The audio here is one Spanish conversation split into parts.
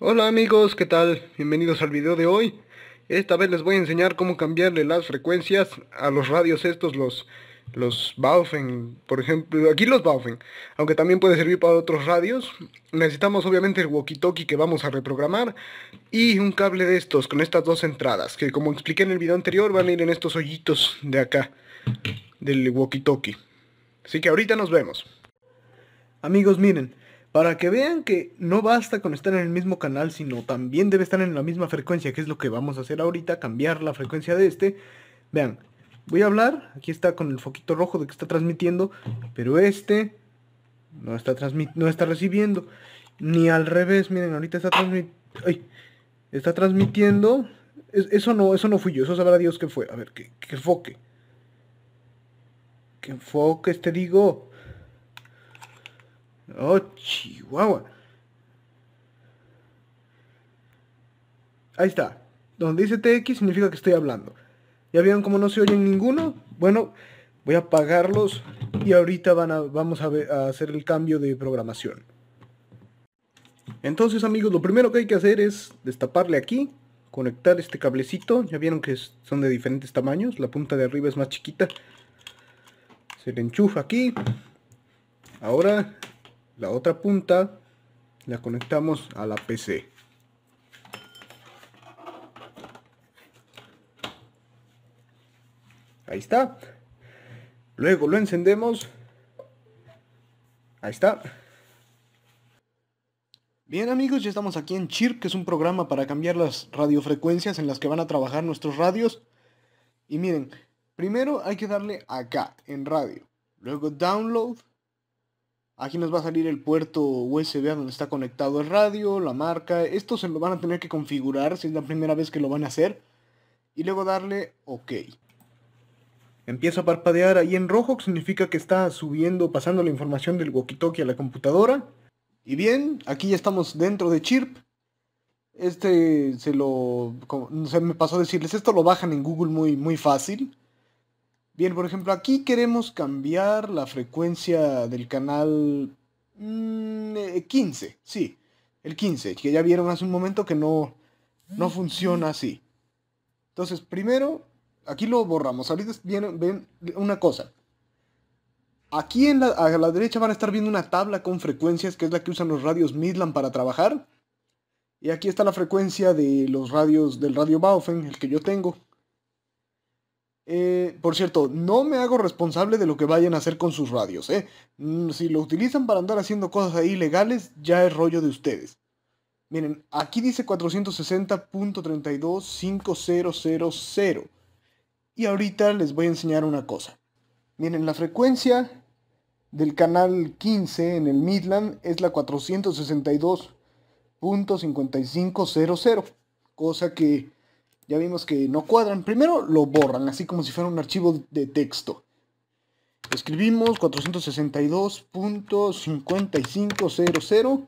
Hola amigos, ¿qué tal? Bienvenidos al video de hoy. Esta vez les voy a enseñar cómo cambiarle las frecuencias a los radios estos, los, los Baufen, por ejemplo. Aquí los Baufen, aunque también puede servir para otros radios. Necesitamos obviamente el walkie-talkie que vamos a reprogramar y un cable de estos con estas dos entradas, que como expliqué en el video anterior van a ir en estos hoyitos de acá, del walkie-talkie. Así que ahorita nos vemos. Amigos, miren para que vean que no basta con estar en el mismo canal, sino también debe estar en la misma frecuencia, que es lo que vamos a hacer ahorita, cambiar la frecuencia de este. Vean, voy a hablar, aquí está con el foquito rojo de que está transmitiendo, pero este no está, está recibiendo. Ni al revés, miren, ahorita está transmitiendo... Está transmitiendo... eso, no, eso no fui yo, eso sabrá Dios que fue. A ver, que, enfoque. Que enfoque este digo. Oh, Chihuahua. Ahí está. Donde dice TX significa que estoy hablando. ¿Ya vieron cómo no se oyen ninguno? Bueno, voy a apagarlos y ahorita van a, vamos a, a hacer el cambio de programación. Entonces amigos, lo primero que hay que hacer es destaparle aquí, conectar este cablecito. Ya vieron que son de diferentes tamaños, la punta de arriba es más chiquita. Se le enchufa aquí. Ahora la otra punta la conectamos a la PC. Ahí está. Luego lo encendemos. Ahí está. Bien amigos, ya estamos aquí en CHIRP, que es un programa para cambiar las radiofrecuencias en las que van a trabajar nuestros radios. Y miren, primero hay que darle acá, en radio. Luego download, Aquí nos va a salir el puerto USB a donde está conectado el radio, la marca. Esto se lo van a tener que configurar si es la primera vez que lo van a hacer. Y luego darle OK. Empieza a parpadear ahí en rojo, que significa que está subiendo, pasando la información del walkie-talkie a la computadora. Y bien, aquí ya estamos dentro de Chirp. Este se lo... se me pasó a decirles, esto lo bajan en Google muy, muy fácil. Bien, por ejemplo, aquí queremos cambiar la frecuencia del canal 15, mm, eh, sí, el 15, que ya vieron hace un momento que no, no funciona así. Entonces, primero, aquí lo borramos. Ahorita vienen, ven una cosa. Aquí a la derecha van a estar viendo una tabla con frecuencias, que es la que usan los radios Midland para trabajar. Y aquí está la frecuencia de los radios del radio Baufen, el que yo tengo, eh, por cierto, no me hago responsable de lo que vayan a hacer con sus radios, ¿eh? Mm, si lo utilizan para andar haciendo cosas ahí ilegales, ya es rollo de ustedes. Miren, aquí dice 460.325000. Y ahorita les voy a enseñar una cosa. Miren, la frecuencia del canal 15 en el Midland es la 462.5500, cosa que ya vimos que no cuadran. Primero lo borran, así como si fuera un archivo de texto. Escribimos 462.5500.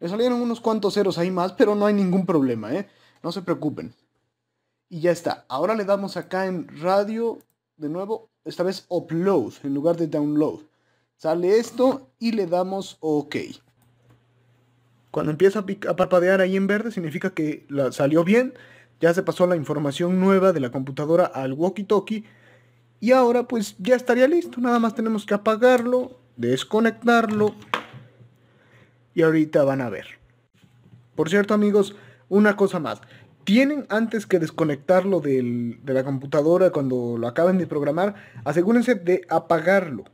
Le salieron unos cuantos ceros ahí más, pero no hay ningún problema, ¿eh? No se preocupen. Y ya está. Ahora le damos acá en radio, de nuevo, esta vez upload, en lugar de download. Sale esto y le damos OK. Cuando empieza a parpadear ahí en verde significa que salió bien ya se pasó la información nueva de la computadora al walkie-talkie y ahora pues ya estaría listo, nada más tenemos que apagarlo, desconectarlo y ahorita van a ver. Por cierto amigos, una cosa más, tienen antes que desconectarlo de la computadora cuando lo acaben de programar, asegúrense de apagarlo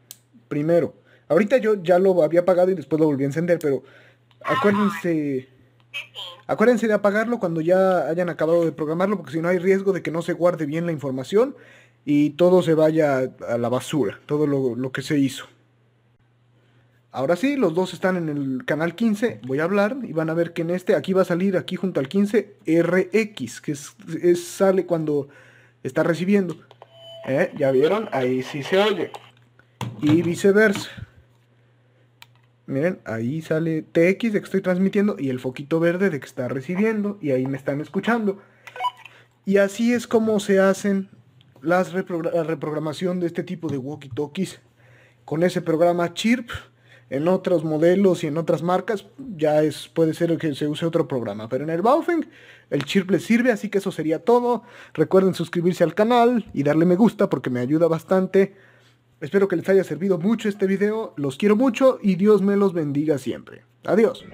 primero. Ahorita yo ya lo había apagado y después lo volví a encender, pero acuérdense Acuérdense de apagarlo cuando ya hayan acabado de programarlo, porque si no hay riesgo de que no se guarde bien la información y todo se vaya a la basura, todo lo, que se hizo. Ahora sí, los dos están en el canal 15, voy a hablar y van a ver que en este, aquí va a salir, aquí junto al 15, RX, que es, sale cuando está recibiendo. ¿Eh? ¿Ya vieron? Ahí sí se oye. Y viceversa. Miren, ahí sale TX de que estoy transmitiendo y el foquito verde de que está recibiendo y ahí me están escuchando. Y así es como se hacen las la reprogramación de este tipo de walkie-talkies con ese programa Chirp. En otros modelos y en otras marcas ya es, puede ser que se use otro programa. Pero en el Baofeng, el Chirp les sirve, así que eso sería todo. Recuerden suscribirse al canal y darle me gusta porque me ayuda bastante. Espero que les haya servido mucho este video, los quiero mucho y Dios me los bendiga siempre. Adiós.